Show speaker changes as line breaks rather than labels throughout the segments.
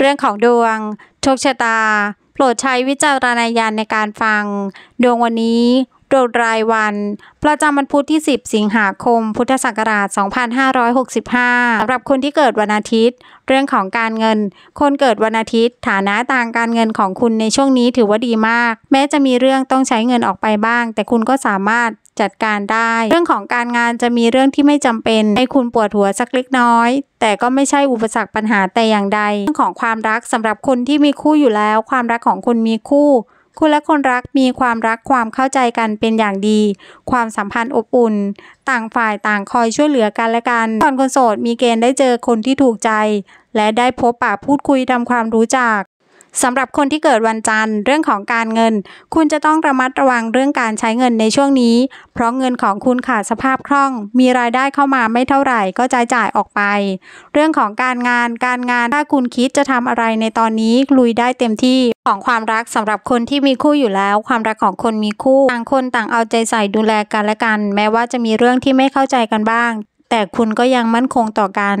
เรื่องของดวงโชคชะตา โปรดใช้วิจารณญาณในการฟัง ดวงวันนี้ดวงรายวัน ประจำวันพุธที่ 10 สิงหาคม พุทธศักราช 2565สำหรับคนที่เกิดวันอาทิตย์ เรื่องของการเงิน คนเกิดวันอาทิตย์ ฐานะทางการเงินของคุณในช่วงนี้ถือว่าดีมาก แม้จะมีเรื่องต้องใช้เงินออกไปบ้าง แต่คุณก็สามารถจัดการได้ เรื่องของการงานจะมีเรื่องที่ไม่จำเป็น ให้คุณปวดหัวสักเล็กน้อย แต่ก็ไม่ใช่อุปสรรคปัญหาแต่อย่างใด เรื่องของความรักสำหรับคนที่มีคู่อยู่แล้ว ความรักของคุณมีคู่ คุณและคนรักมีความรักความเข้าใจกันเป็นอย่างดี ความสัมพันธ์อบอุ่น ต่างฝ่ายต่างคอยช่วยเหลือกันและกันตอนคนโสดมีเกณฑ์ได้เจอคนที่ถูกใจ และได้พบปะพูดคุยทำความรู้จักสำหรับคนที่เกิดวันจันทร์เรื่องของการเงิน คุณจะต้องระมัดระวังเรื่องการใช้เงินในช่วงนี้ เพราะเงินของคุณขาดสภาพคล่อง มีรายได้เข้ามาไม่เท่าไหร่ ก็จ่ายจ่ายออกไป เรื่องของการงาน การงานถ้าคุณคิดจะทำอะไรในตอนนี้ลุยได้เต็มที่ ของความรักสำหรับคนที่มีคู่อยู่แล้ว ความรักของคนมีคู่ต่างคนต่างเอาใจใส่ดูแลกันและกัน แม้ว่าจะมีเรื่องที่ไม่เข้าใจกันบ้างแต่คุณก็ยังมั่นคงต่อกัน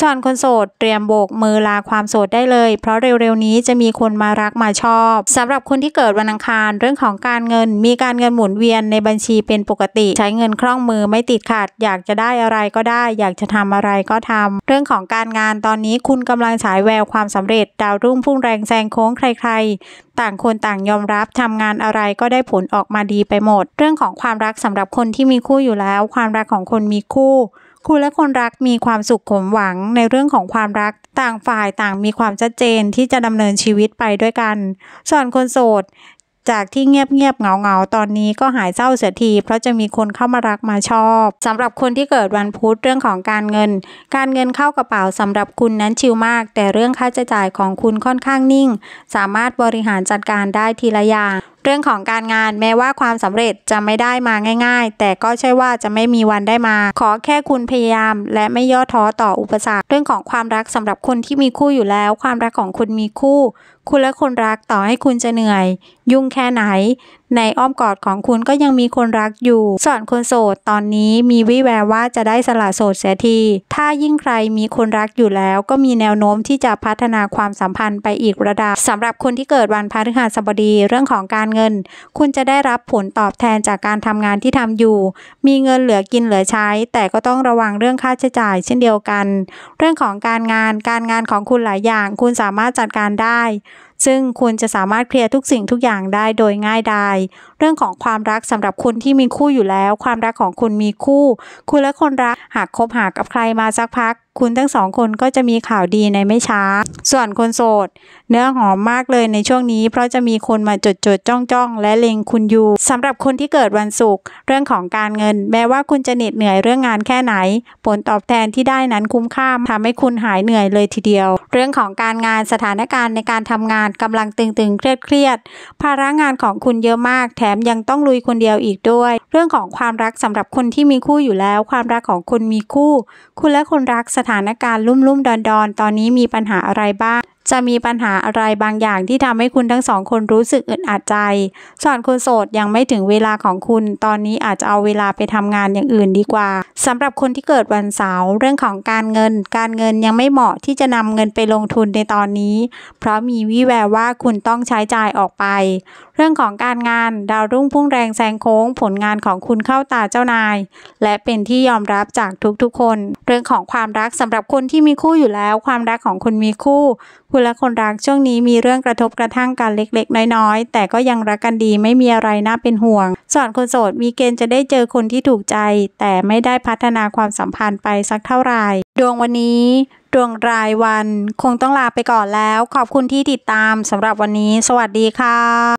ส่วนคนโสดเตรียมโบกมือลาความโสดได้เลย เพราะเร็วๆ นี้จะมีคนมารักมาชอบสำหรับคนที่เกิดวันอังคาร เรื่องของการเงิน มีการเงินหมุนเวียนในบัญชีเป็นปกติ ใช้เงินคล่องมือไม่ติดขัดอยากจะได้อะไรก็ได้ อยากจะทำอะไรก็ทำ เรื่องของการงานตอนนี้คุณกำลังฉายแววความสำเร็จ ดาวรุ่งพุ่งแรงแซงโค้งใคร ๆ ต่างคนต่างยอมรับทำงานอะไรก็ได้ผลออกมาดีไปหมด เรื่องของความรักสำหรับคนที่มีคู่อยู่แล้ว ความรักของคนมีคู่คุณและคนรักมีความสุขขมหวัง ในเรื่องของความรักต่างฝ่ายต่างมีความชัดเจนที่จะดำเนินชีวิตไปด้วยกัน ส่วนคนโสดจากที่เงียบเงียบเงาเงาตอนนี้ก็หายเศร้าเสียทีเพราะจะมีคนเข้ามารักมาชอบ สำหรับคนที่เกิดวันพุธเรื่องของการเงิน การเงินเข้ากระเป๋าสำหรับคุณนั้นชิลมาก แต่เรื่องค่าใช้จ่ายของคุณค่อนข้างนิ่ง สามารถบริหารจัดการได้ทีละอย่างรื่องของการงานแม้ว่าความสำเร็จจะไม่ได้มาง่ายๆ แต่ก็ใช่ว่าจะไม่มีวันได้มา ขอแค่คุณพยายามและไม่ย่อท้อต่ออุปสรรคเรื่องของความรักสำหรับคนที่มีคู่อยู่แล้ว ความรักของคุณมีคู่คุณและคนรักต่อให้คุณจะเหนื่อย ยุ่งแค่ไหน ในอ้อมกอดของคุณก็ยังมีคนรักอยู่ส่วนคนโสดตอนนี้มีวิแววว่าจะได้สละโสดเสียที ถ้ายิ่งใครมีคนรักอยู่แล้วก็มีแนวโน้มที่จะพัฒนาความสัมพันธ์ไปอีกระดับสำหรับคนที่เกิดวันพฤหัสบดีเรื่องของการเงิน คุณจะได้รับผลตอบแทนจากการทำงานที่ทำอยู่ มีเงินเหลือกินเหลือใช้ แต่ก็ต้องระวังเรื่องค่าใช้จ่าย เช่นเดียวกัน เรื่องของการงาน การงานของคุณหลายอย่าง คุณสามารถจัดการได้ซึ่งคุณจะสามารถเคลียร์ทุกสิ่งทุกอย่างได้โดยง่ายดาย เรื่องของความรักสำหรับคุณที่มีคู่อยู่แล้ว ความรักของคุณมีคู่ คุณและคนรัก หากคบหากับใครมาสักพักคุณทั้งสองคนก็จะมีข่าวดีในไม่ช้า ส่วนคนโสดเนื้อหอมมากเลยในช่วงนี้เพราะจะมีคนมาจดจดจ้องจ้องและเล็งคุณอยู่ สำหรับคนที่เกิดวันศุกร์เรื่องของการเงิน แม้ว่าคุณจะเหน็ดเหนื่อยเรื่องงานแค่ไหน ผลตอบแทนที่ได้นั้นคุ้มค่าทำให้คุณหายเหนื่อยเลยทีเดียว เรื่องของการงานสถานการณ์ในการทำงานกำลังตึง ๆ เครียดเครียดภาระงานของคุณเยอะมากแถมยังต้องลุยคนเดียวอีกด้วย เรื่องของความรักสำหรับคนที่มีคู่อยู่แล้ว ความรักของคนมีคู่ คุณและคนรักสถานการณ์ลุ่มๆ ดอนๆ ตอนนี้มีปัญหาอะไรบ้างจะมีปัญหาอะไรบางอย่างที่ทำให้คุณทั้งสองคนรู้สึกอึดอัดใจส่วนคนโสดยังไม่ถึงเวลาของคุณ ตอนนี้อาจจะเอาเวลาไปทำงานอย่างอื่นดีกว่า สำหรับคนที่เกิดวันเสาร์เรื่องของการเงิน การเงินยังไม่เหมาะที่จะนำเงินไปลงทุนในตอนนี้ เพราะมีวี่แววว่าคุณต้องใช้จ่ายออกไป เรื่องของการงานดาวรุ่งพุ่งแรงแซงโค้ง ผลงานของคุณเข้าตาเจ้านาย และเป็นที่ยอมรับจากทุกๆคน เรื่องของความรักสำหรับคนที่มีคู่อยู่แล้ว ความรักของคนมีคู่คุณและคนรักช่วงนี้มีเรื่องกระทบกระทั่งกันเล็ก ๆน้อยๆแต่ก็ยังรักกันดีไม่มีอะไรน่าเป็นห่วงส่วนคนโสด มีเกณฑ์จะได้เจอคนที่ถูกใจ แต่ไม่ได้พัฒนาความสัมพันธ์ไปสักเท่าไหร่ดวงวันนี้ ดวงรายวัน คงต้องลาไปก่อนแล้ว ขอบคุณที่ติดตามสำหรับวันนี้ สวัสดีค่ะ